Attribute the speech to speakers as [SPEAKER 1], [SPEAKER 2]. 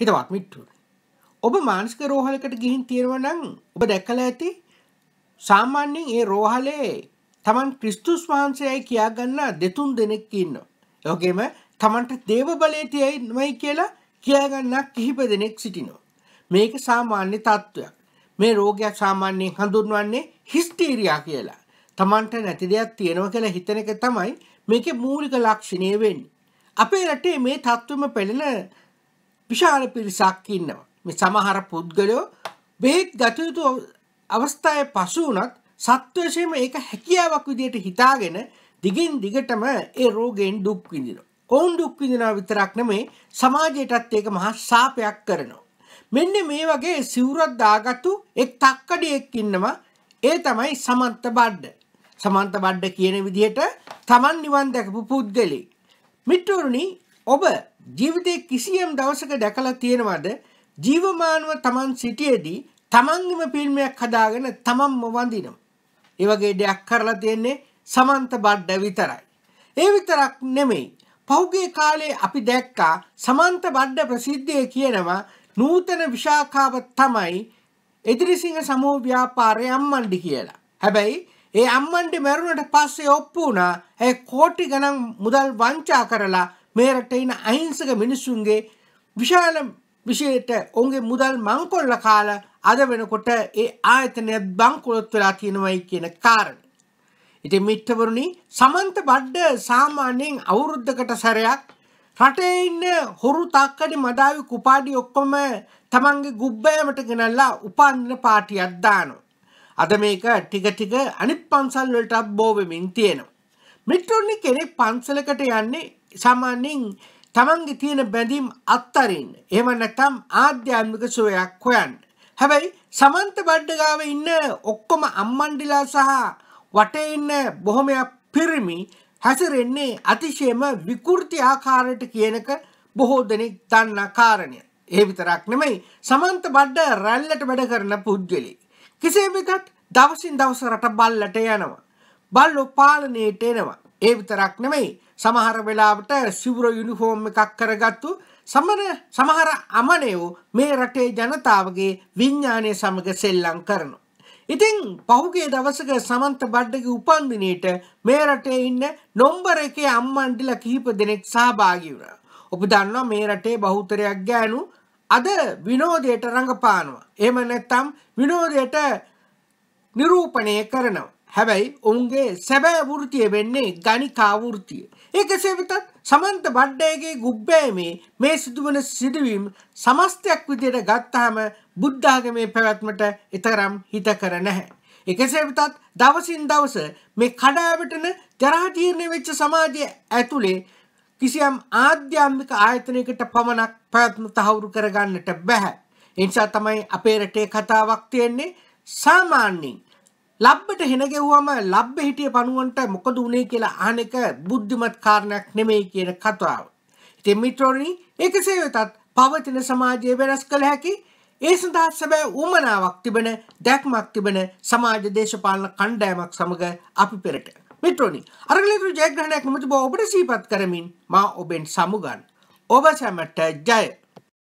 [SPEAKER 1] හිතවත් මිට්ටු. ඔබ මානසික රෝහලකට ගිහින් තියෙනවනම් ඔබ දැකලා ඇති සාමාන්‍යයෙන් ඒ රෝහලේ තමන් ක්‍රිස්තුස් වහන්සේයි කියාගන්න දෙතුන් දෙනෙක් ඉන්න. යෝගේම තමන්ට දේව බලය තියයි නොයි කියලා කියාගන්න කිහිප දෙනෙක් සිටිනෝ. මේක සාමාන්‍ය තත්ත්වයක්. මේ රෝගයක් සාමාන්‍යයෙන් හඳුන්වන්නේ හිස්ටීරයා කියලා. තමන්ට නැති දෙයක් තියෙනව කියලා හිතන එක තමයි මේක මූලික ලක්ෂණය වෙන්නේ. අපේ රටේ මේ තත්ත්වම පෙළෙන විශාල පිරිසක් ඉන්නවා. මේ සමහර පුද්ගලයෝ බේත් ගතයුතු අවස්ථාය පසු වනත් සත්වශයම ඒක හැකියාවක් විදියට හිතාගෙන දිගින් දිගටම ඒ රෝගෙන් දුක් විඳිනවා. ඔවුන් දුක් විඳනා විතරක් නෙමේ සමාජයටත් ඒක මහා සාපයක් කරනවා. මෙන්න මේ වගේ සිවුරක් දාගත්තු එක් තක්කඩියෙක් ඉන්නවා ඒ තමයි සමන්ත බඩ්ඩ. සමන්ත බඩ්ඩ කියන විදිහට තමන් නිවන් දැකපු පුද්ගලෙක්. මිත්‍රවරුනි ඔබ ජීවිතයේ කිසියම් දවසක දැකලා තියෙනවද ජීවමානව තමන් සිටියේදී තමන්ගම පිල්මයක් හදාගෙන තමන්ම වඳිනවා. ඒ වගේ දෙයක් කරලා තියෙන්නේ සමන්ත බඩ්ඩ විතරයි. ඒ විතරක් නෙමෙයි. පහුගිය කාලේ අපි දැක්කා සමන්ත බඩ්ඩ ප්‍රසිද්ධිය කියනවා නූතන විශාඛාව තමයි එදිරිසිංහ සමූහ ව්‍යාපාරය අම්මණ්ඩි කියලා. හැබැයි ඒ අම්මන්ඩි මැරුණට පස්සේ ඔප්පු වුණා ඇය කෝටි ගණන් මුදල් වංචා කරලා මෙරට ඉන්න අහිංසක මිනිස්සුන්ගේ විශාල විෂයට ඔවුන්ගේ මුදල් මංකොල්ල කාල අද වෙනකොට ඒ ආයතනය බංකොලොත් වෙලා තියෙනවයි කියන කාරණ. ඉතින් මිත්‍රවරුණි සමන්ත බඩ්ඩ සාමාන්‍යයෙන් අවුරුද්දකට සැරයක් රටේ ඉන්න හොරු තාක්කඩි මඩාවි කුපාඩි ඔක්කොම තමන්ගේ ගුබ්බෑමට ගෙනල්ලා උපන්දින පාටියක් දානවා. අද මේක ටික ටික අනිත් පන්සල් වලටත් බෝ වෙමින් තියෙනවා. මිත්‍රොනි කෙනෙක් පන්සලකට යන්නේ සාමාන්‍යයෙන් තමන්ගේ තියෙන බැඳීම් අත්තරින් එහෙම නැත්නම් ආධ්‍යාත්මික සුවයක් හොයන්න. හැබැයි සමන්ත බඩ්ඩගාව ඉන්න ඔක්කොම අම්මන්ඩිලා සහ වටේ ඉන්න බොහොමයක් පිරිමි හැසිරෙන්නේ අතිශයම විකෘති ආකාරයට කියනක බොහෝ දෙනෙක් දන්නා කාරණය. ඒ විතරක් නෙමෙයි සමන්ත බඩ්ඩ රැල්ලට වැඩ කරන පුද්ගලෙ. කෙසේ වෙතත් දවසින් දවස රට බල්ලට යනවා. බල්ලෝ පාලනයට එනවා. ඒ විතරක් නෙමෙයි සමහර වෙලාවට සිවුර යුනිෆෝම් එකක් කරගත්තු සමන සමහර අමනයෝ මේ රටේ ජනතාවගේ විඤ්ඥානය සමඟ සෙල්ලං කරනු. ඉතිං පහුගේ දවසක සමන්ත බඩ්ඩක උපන්දිනයට මේ රටේ ඉන්න නොම්බර එකේ අම්මන්ඩිල කිහිප දෙනෙක් සහභාගිවර. ඔබ දන්නවා මේ රටේ බහුතරයක් ගෑනු අද විනෝදයට රඟපානවා. එම නැත්තම් විනෝදයට නිරූපණය කරනවා. හැබැයි ඔවුන්ගේ සැබෑ වෘතිය වෙන්නේ ගනිකා වෘතිය. ඒක සේවිතත් සමන්ත බඩ්ඩයගේ ගුබ්බෑමේ මේ සිදුවන සිදුවීම් සමස්තයක් විදියට ගත්තාම බුද්ධාගමේ පැවැත්මට එතරම් හිත කර නැහැ. එකසේ වෙතත් දවසින් දවස මේ කඩාවැටෙන ජරාජීර්ණ වෙච්ච සමාජය ඇතුලේ කිසියම් ආධ්‍යාත්මික ආයතනයකට පමණක් පැවැත්ම තහවුරු කරගන්නට බෑ. ඒ නිසා තමයි අපේ රටේ කතාවක් තියෙන්නේ සාමාන්‍යයෙන් ලබ්බට හෙනගෙව්වම ලබ්බ හිටිය පනුවන්ට මොකද වනේ කියලා අනෙක බුද්ධිමත් කාරණයක් නෙමෙයි කියන කතාව. ඉතින් මිත්‍රෝනි ඒකසේ වෙතත් පවතින සමාජය වෙනස් කළ හැකි ඒ සඳහා සැබෑ උමනාවක් තිබෙන දැක්මක් තිබෙන සමාජ දේශපාලන කණ්ඩායමක් සමග අපි පෙරට. මිත්‍රෝනි අරගලතුරු ජයග්‍රහණයක් නොමැති බව ඔබට සීපත් කරමින් මා ඔබෙන් සමුගන්. ඔබ සැමට ජය!